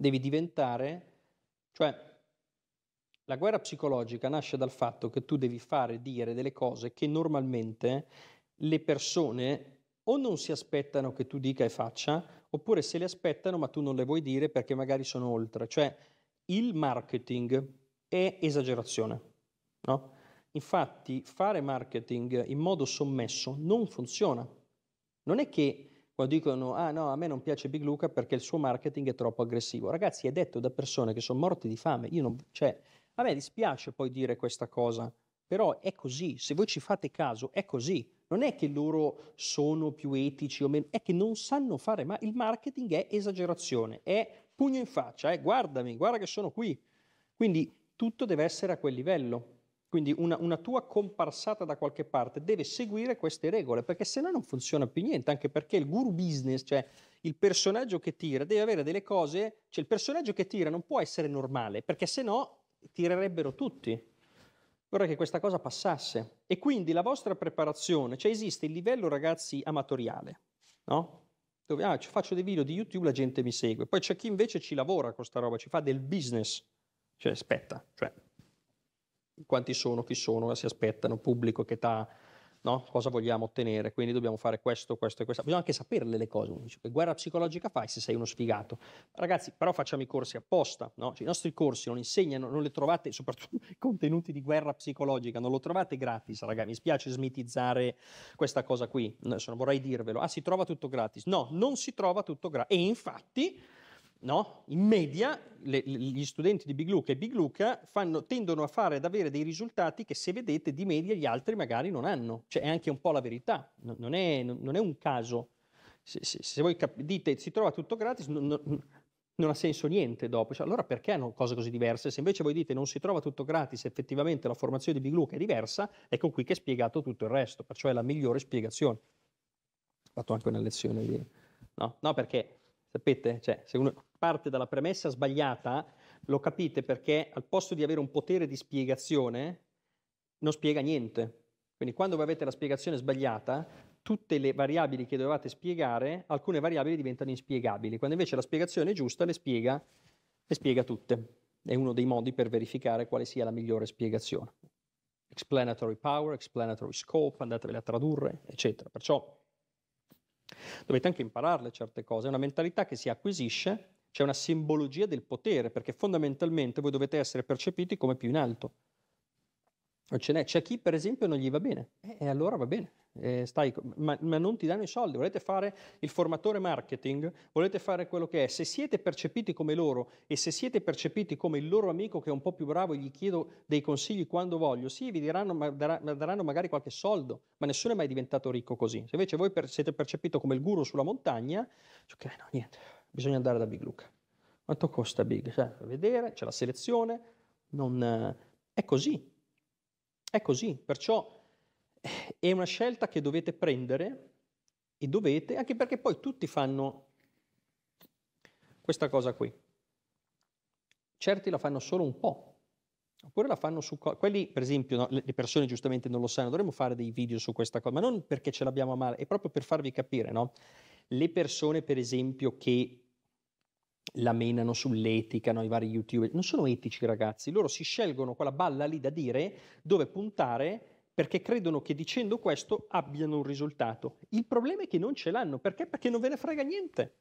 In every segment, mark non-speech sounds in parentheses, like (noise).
devi diventare, cioè la guerra psicologica nasce dal fatto che tu devi fare dire delle cose che normalmente le persone o non si aspettano che tu dica e faccia, oppure se le aspettano ma tu non le vuoi dire perché magari sono oltre. Cioè il marketing è esagerazione. No? Infatti fare marketing in modo sommesso non funziona. Non è che quando dicono, ah no, a me non piace Big Luca perché il suo marketing è troppo aggressivo. Ragazzi, è detto da persone che sono morte di fame. Non, cioè, a me dispiace poi dire questa cosa, però è così. Se voi ci fate caso, è così. Non è che loro sono più etici o meno, è che non sanno fare, ma il marketing è esagerazione, è pugno in faccia, eh? guardami, guarda che sono qui. Quindi tutto deve essere a quel livello. Quindi una, una, tua comparsata da qualche parte deve seguire queste regole, perché se no non funziona più niente, anche perché il guru business, cioè il personaggio che tira, deve avere delle cose, cioè il personaggio che tira non può essere normale, perché se no tirerebbero tutti. Vorrei che questa cosa passasse. E quindi la vostra preparazione, cioè esiste il livello ragazzi amatoriale, no? Dove ah, faccio dei video di YouTube, la gente mi segue. Poi c'è chi invece ci lavora con questa roba, ci fa del business. Cioè, aspetta, cioè, quanti sono, chi sono, si aspettano, pubblico che età, no? cosa vogliamo ottenere, quindi dobbiamo fare questo, questo e questo. Bisogna anche saperle le cose, che guerra psicologica fai se sei uno sfigato? Ragazzi, però facciamo i corsi apposta, no? cioè, i nostri corsi non insegnano, non le trovate, (laughs) soprattutto i contenuti di guerra psicologica, non lo trovate gratis, ragazzi, mi spiace smitizzare questa cosa qui, Adesso non vorrei dirvelo, ah si trova tutto gratis, no, non si trova tutto gratis, e infatti no? in media le, gli studenti di Big Luca e Big Luca fanno, tendono a fare ad avere dei risultati che se vedete di media gli altri magari non hanno, cioè è anche un po' la verità, non, è, non è un caso. Se, se, se voi cap- dite si trova tutto gratis, non, non, non ha senso niente dopo. Cioè, allora perché hanno cose così diverse? Se invece voi dite non si trova tutto gratis, effettivamente la formazione di Big Luca è diversa, ecco qui che è spiegato tutto il resto, perciò è la migliore spiegazione. Ho fatto anche una lezione di... No, no perché Sapete? Cioè, se uno parte dalla premessa sbagliata, lo capite perché al posto di avere un potere di spiegazione, non spiega niente. Quindi quando voi avete la spiegazione sbagliata, tutte le variabili che dovevate spiegare, alcune variabili diventano inspiegabili, quando invece la spiegazione è giusta le spiega, le spiega tutte. È uno dei modi per verificare quale sia la migliore spiegazione. Explanatory power, explanatory scope, andatevele a tradurre, eccetera. Perciò Dovete anche impararle certe cose, è una mentalità che si acquisisce, c'è una simbologia del potere, perché fondamentalmente voi dovete essere percepiti come più in alto. ce n'è, c'è chi per esempio non gli va bene, e allora va bene eh, stai, ma, ma, non ti danno i soldi, volete fare il formatore marketing, volete fare quello che è, se siete percepiti come loro e se siete percepiti come il loro amico che è un po' più bravo e gli chiedo dei consigli quando voglio, sì, vi diranno, ma daranno magari qualche soldo, ma nessuno è mai diventato ricco così. Se invece voi per, siete percepiti come il guru sulla montagna, ok, no, niente, bisogna andare da Big Luca. Quanto costa Big? Cioè, vedere, c'è la selezione, non... è così, è così, perciò è una scelta che dovete prendere e dovete, anche perché poi tutti fanno questa cosa qui. Certi la fanno solo un po', oppure la fanno su... Co- quelli, per esempio, no, le persone giustamente non lo sanno, dovremmo fare dei video su questa cosa, ma non perché ce l'abbiamo a male, è proprio per farvi capire, no? Le persone, per esempio, che la menano sull'etica, no? i vari youtuber, non sono etici ragazzi, loro si scelgono quella balla lì da dire dove puntare perché credono che dicendo questo abbiano un risultato. Il problema è che non ce l'hanno, perché? Perché non ve ne frega niente.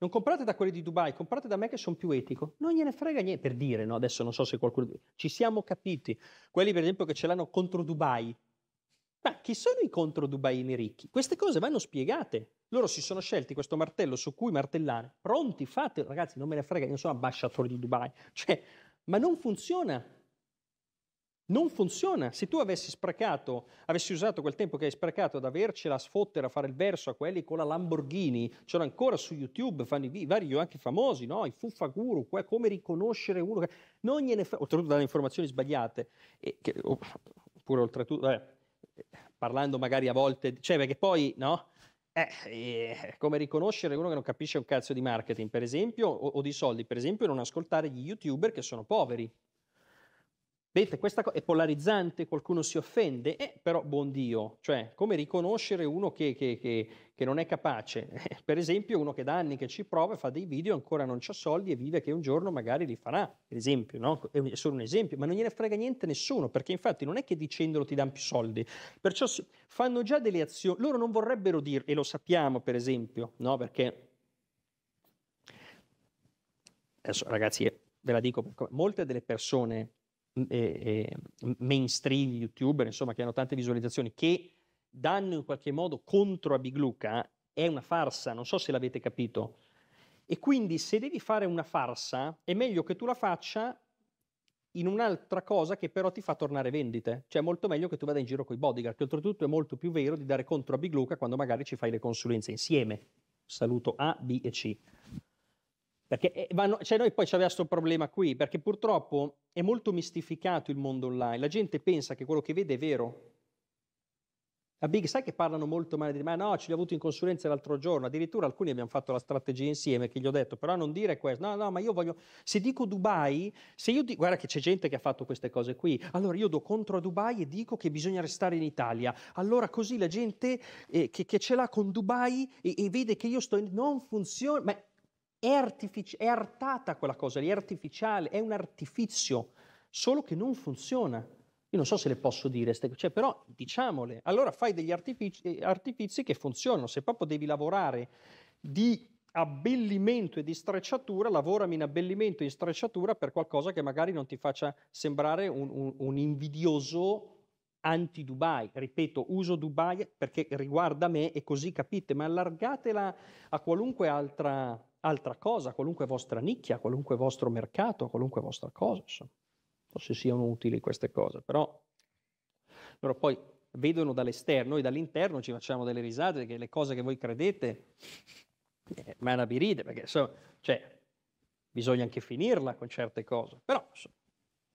Non comprate da quelli di Dubai, comprate da me che sono più etico. Non gliene frega niente, per dire, no? Adesso non so se qualcuno... Ci siamo capiti. Quelli per esempio che ce l'hanno contro Dubai. Ma chi sono i contro Dubaini ricchi? Queste cose vanno spiegate. Loro si sono scelti questo martello su cui martellare. Pronti, fate, ragazzi, non me ne frega, io sono ambasciatore di Dubai. Cioè, ma non funziona non funziona. Se tu avessi sprecato, avessi usato quel tempo che hai sprecato ad avercela a sfottere, a fare il verso a quelli con la Lamborghini, c'erano ancora su YouTube, fanno i vari anche famosi, no? I fuffaguru, come riconoscere uno che... Non gliene fa... oltretutto dalle informazioni sbagliate, che, oppure oh, oltretutto, vabbè, eh, parlando magari a volte, cioè perché poi, no? Eh, eh, come riconoscere uno che non capisce un cazzo di marketing, per esempio, o, o di soldi, per esempio, non ascoltare gli youtuber che sono poveri, Vedete, questa è polarizzante, qualcuno si offende, eh, però buon Dio, cioè come riconoscere uno che, che, che, che non è capace? (laughs) Eh, per esempio uno che da anni che ci prova, fa dei video, ancora non ha soldi e vive che un giorno magari li farà, per esempio, no? è solo un esempio, ma non gliene frega niente nessuno, perché infatti non è che dicendolo ti danno più soldi, perciò fanno già delle azioni, loro non vorrebbero dire, e lo sappiamo per esempio, no? perché... Adesso ragazzi, eh, ve la dico, molte delle persone eh, mainstream youtuber, insomma, che hanno tante visualizzazioni, che danno in qualche modo contro a Big Luca, è una farsa, non so se l'avete capito. E quindi se devi fare una farsa, è meglio che tu la faccia in un'altra cosa che però ti fa tornare vendite. Cioè è molto meglio che tu vada in giro con i bodyguard, che oltretutto è molto più vero di dare contro a Big Luca quando magari ci fai le consulenze insieme. Saluto A, B e C. Perché eh, vanno, cioè noi poi c'aveva questo problema qui, perché purtroppo è molto mistificato il mondo online. La gente pensa che quello che vede è vero. La Big, sai che parlano molto male di me? ma no, ce li ho avuto in consulenza l'altro giorno, addirittura alcuni abbiamo fatto la strategia insieme che gli ho detto, però non dire questo, no, no, ma io voglio, se dico Dubai, se io dico, guarda che c'è gente che ha fatto queste cose qui, allora io do contro a Dubai e dico che bisogna restare in Italia, allora così la gente eh, che, che, ce l'ha con Dubai e, e vede che io sto, in... non funziona, ma è, artifici- è artata quella cosa lì, è artificiale, è un artifizio, solo che non funziona. Io non so se le posso dire, cioè, però diciamole. Allora fai degli artifici, eh, artifici che funzionano. Se proprio devi lavorare di abbellimento e di strecciatura, lavorami in abbellimento e in strecciatura per qualcosa che magari non ti faccia sembrare un, un, un invidioso anti-Dubai. Ripeto, uso Dubai perché riguarda me e così capite, ma allargatela a qualunque altra altra cosa, qualunque vostra nicchia, qualunque vostro mercato, qualunque vostra cosa. Insomma. Non so se siano utili queste cose, però però poi vedono dall'esterno e dall'interno ci facciamo delle risate che le cose che voi credete, eh, ma è una biride, perché insomma, cioè, bisogna anche finirla con certe cose, però insomma,